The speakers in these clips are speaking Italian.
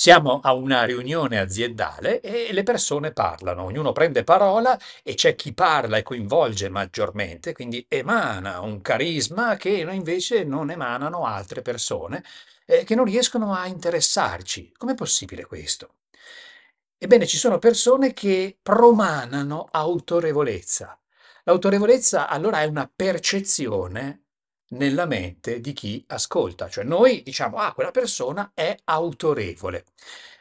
Siamo a una riunione aziendale e le persone parlano, ognuno prende parola e c'è chi parla e coinvolge maggiormente, quindi emana un carisma che invece non emanano altre persone eh, che non riescono a interessarci. Com'è possibile questo? Ebbene, ci sono persone che promanano autorevolezza. L'autorevolezza allora è una percezione nella mente di chi ascolta. Cioè noi diciamo, ah, quella persona è autorevole.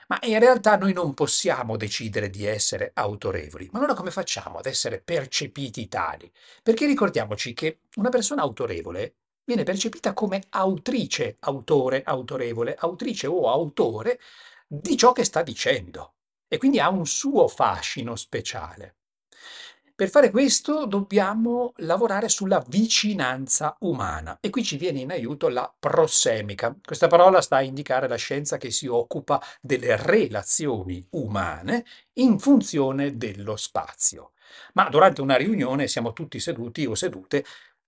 Ma in realtà noi non possiamo decidere di essere autorevoli. Ma allora come facciamo ad essere percepiti tali? Perché ricordiamoci che una persona autorevole viene percepita come autrice, autore, autorevole, autrice o autore di ciò che sta dicendo. E quindi ha un suo fascino speciale. Per fare questo dobbiamo lavorare sulla vicinanza umana e qui ci viene in aiuto la prossemica. Questa parola sta a indicare la scienza che si occupa delle relazioni umane in funzione dello spazio. Ma durante una riunione siamo tutti seduti o sedute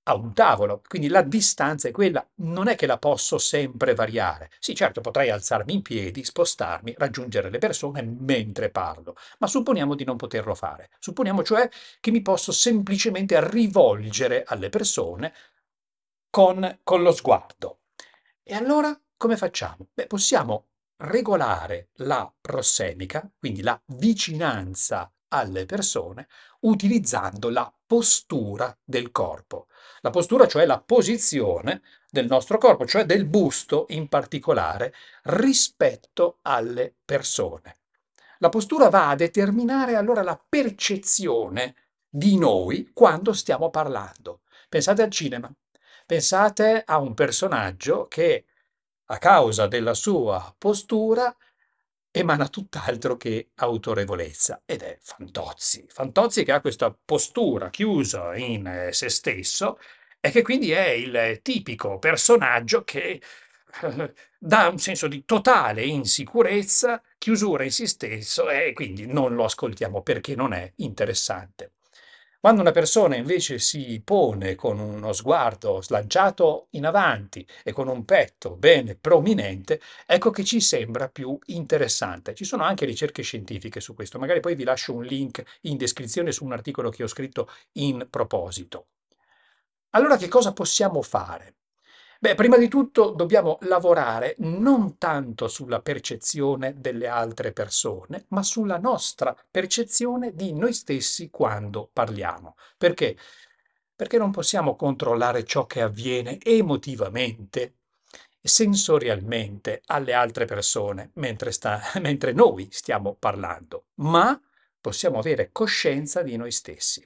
a un tavolo, quindi la distanza è quella, non è che la posso sempre variare. Sì, certo, potrei alzarmi in piedi, spostarmi, raggiungere le persone mentre parlo, ma supponiamo di non poterlo fare. Supponiamo cioè che mi posso semplicemente rivolgere alle persone con, con lo sguardo. E allora come facciamo? Beh, possiamo regolare la prossemica, quindi la vicinanza alle persone utilizzando la postura del corpo. La postura, cioè la posizione del nostro corpo, cioè del busto in particolare, rispetto alle persone. La postura va a determinare allora la percezione di noi quando stiamo parlando. Pensate al cinema, pensate a un personaggio che a causa della sua postura emana tutt'altro che autorevolezza ed è Fantozzi. Fantozzi che ha questa postura chiusa in eh, se stesso e che quindi è il tipico personaggio che eh, dà un senso di totale insicurezza, chiusura in se stesso e quindi non lo ascoltiamo perché non è interessante. Quando una persona invece si pone con uno sguardo slanciato in avanti e con un petto bene prominente, ecco che ci sembra più interessante. Ci sono anche ricerche scientifiche su questo, magari poi vi lascio un link in descrizione su un articolo che ho scritto in proposito. Allora che cosa possiamo fare? Beh, prima di tutto dobbiamo lavorare non tanto sulla percezione delle altre persone, ma sulla nostra percezione di noi stessi quando parliamo. Perché? Perché non possiamo controllare ciò che avviene emotivamente sensorialmente alle altre persone mentre, sta, mentre noi stiamo parlando, ma possiamo avere coscienza di noi stessi.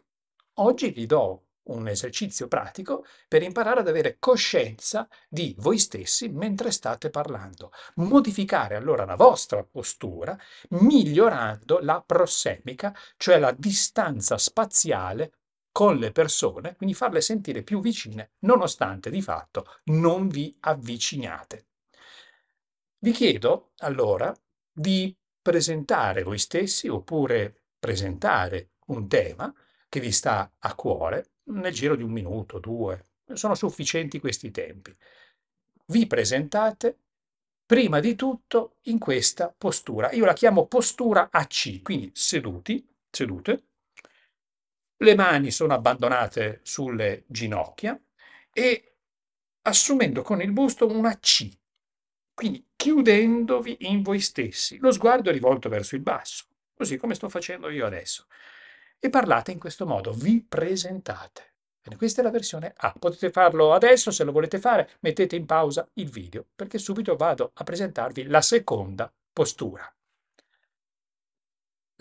Oggi vi do un esercizio pratico per imparare ad avere coscienza di voi stessi mentre state parlando. Modificare allora la vostra postura migliorando la prossemica, cioè la distanza spaziale con le persone, quindi farle sentire più vicine, nonostante di fatto non vi avviciniate. Vi chiedo allora di presentare voi stessi oppure presentare un tema che vi sta a cuore nel giro di un minuto, due. Sono sufficienti questi tempi. Vi presentate prima di tutto in questa postura. Io la chiamo postura AC, quindi seduti, sedute. Le mani sono abbandonate sulle ginocchia e assumendo con il busto una C, quindi chiudendovi in voi stessi. Lo sguardo è rivolto verso il basso, così come sto facendo io adesso e parlate in questo modo, vi presentate. Bene, questa è la versione A. Potete farlo adesso se lo volete fare, mettete in pausa il video perché subito vado a presentarvi la seconda postura.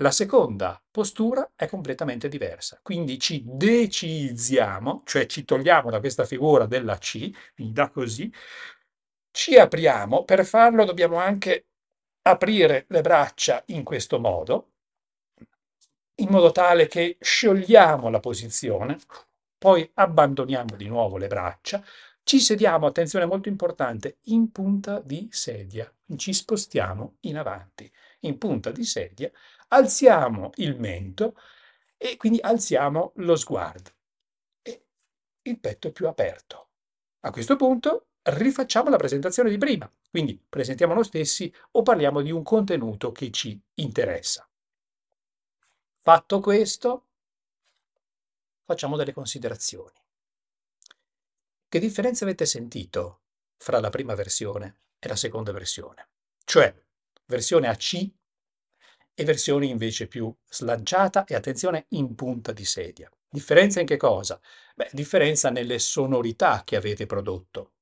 La seconda postura è completamente diversa, quindi ci decidiamo, cioè ci togliamo da questa figura della C, quindi da così, ci apriamo, per farlo dobbiamo anche aprire le braccia in questo modo, in modo tale che sciogliamo la posizione, poi abbandoniamo di nuovo le braccia, ci sediamo, attenzione molto importante, in punta di sedia, ci spostiamo in avanti, in punta di sedia, alziamo il mento e quindi alziamo lo sguardo e il petto è più aperto. A questo punto rifacciamo la presentazione di prima, quindi presentiamo noi stessi o parliamo di un contenuto che ci interessa. Fatto questo, facciamo delle considerazioni. Che differenze avete sentito fra la prima versione e la seconda versione? Cioè, versione AC e versione invece più slanciata e attenzione in punta di sedia. Differenza in che cosa? Beh, differenza nelle sonorità che avete prodotto,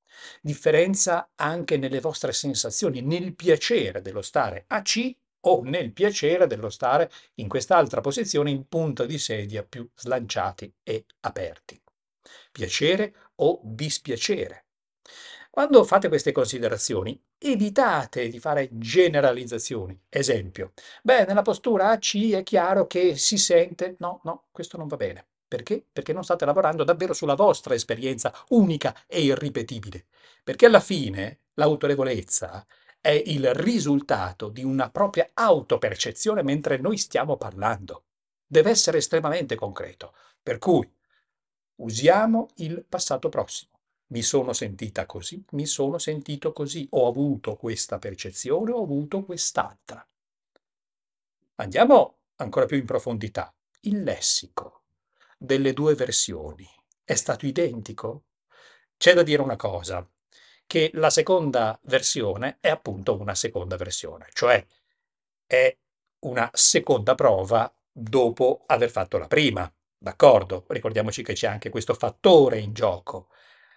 differenza anche nelle vostre sensazioni, nel piacere dello stare AC o nel piacere dello stare in quest'altra posizione in punta di sedia più slanciati e aperti. Piacere o dispiacere. Quando fate queste considerazioni, evitate di fare generalizzazioni. Esempio, beh, nella postura AC è chiaro che si sente, no, no, questo non va bene. Perché? Perché non state lavorando davvero sulla vostra esperienza unica e irripetibile. Perché alla fine l'autorevolezza è il risultato di una propria autopercezione mentre noi stiamo parlando. Deve essere estremamente concreto. Per cui usiamo il passato prossimo. Mi sono sentita così, mi sono sentito così, ho avuto questa percezione, ho avuto quest'altra. Andiamo ancora più in profondità. Il lessico delle due versioni è stato identico? C'è da dire una cosa, che la seconda versione è appunto una seconda versione, cioè è una seconda prova dopo aver fatto la prima. D'accordo, ricordiamoci che c'è anche questo fattore in gioco,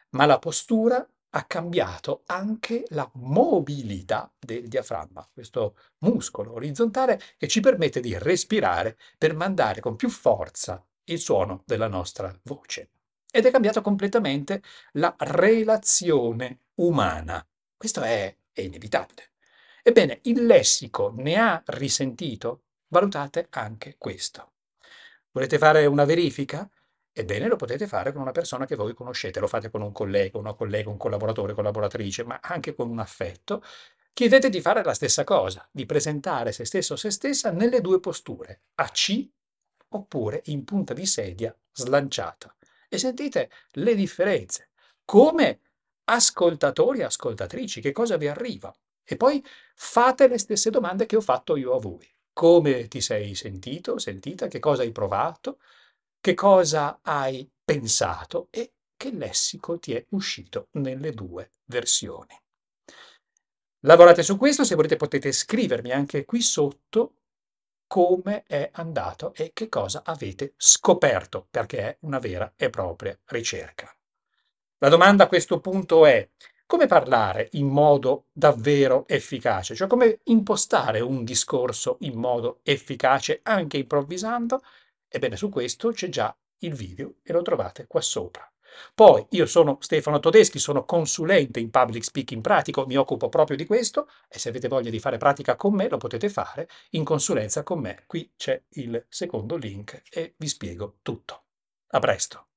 ma la postura ha cambiato anche la mobilità del diaframma, questo muscolo orizzontale che ci permette di respirare per mandare con più forza il suono della nostra voce. Ed è cambiata completamente la relazione umana. Questo è, è inevitabile. Ebbene, il lessico ne ha risentito? Valutate anche questo. Volete fare una verifica? Ebbene, lo potete fare con una persona che voi conoscete, lo fate con un collega, una collega, un collaboratore, collaboratrice, ma anche con un affetto. Chiedete di fare la stessa cosa, di presentare se stesso o se stessa nelle due posture, a C oppure in punta di sedia slanciata. E sentite le differenze. Come ascoltatori e ascoltatrici, che cosa vi arriva? E poi fate le stesse domande che ho fatto io a voi. Come ti sei sentito, sentita, che cosa hai provato, che cosa hai pensato e che lessico ti è uscito nelle due versioni. Lavorate su questo, se volete potete scrivermi anche qui sotto come è andato e che cosa avete scoperto, perché è una vera e propria ricerca. La domanda a questo punto è come parlare in modo davvero efficace, cioè come impostare un discorso in modo efficace anche improvvisando? Ebbene, su questo c'è già il video e lo trovate qua sopra. Poi io sono Stefano Todeschi, sono consulente in public speaking pratico, mi occupo proprio di questo e se avete voglia di fare pratica con me lo potete fare in consulenza con me. Qui c'è il secondo link e vi spiego tutto. A presto!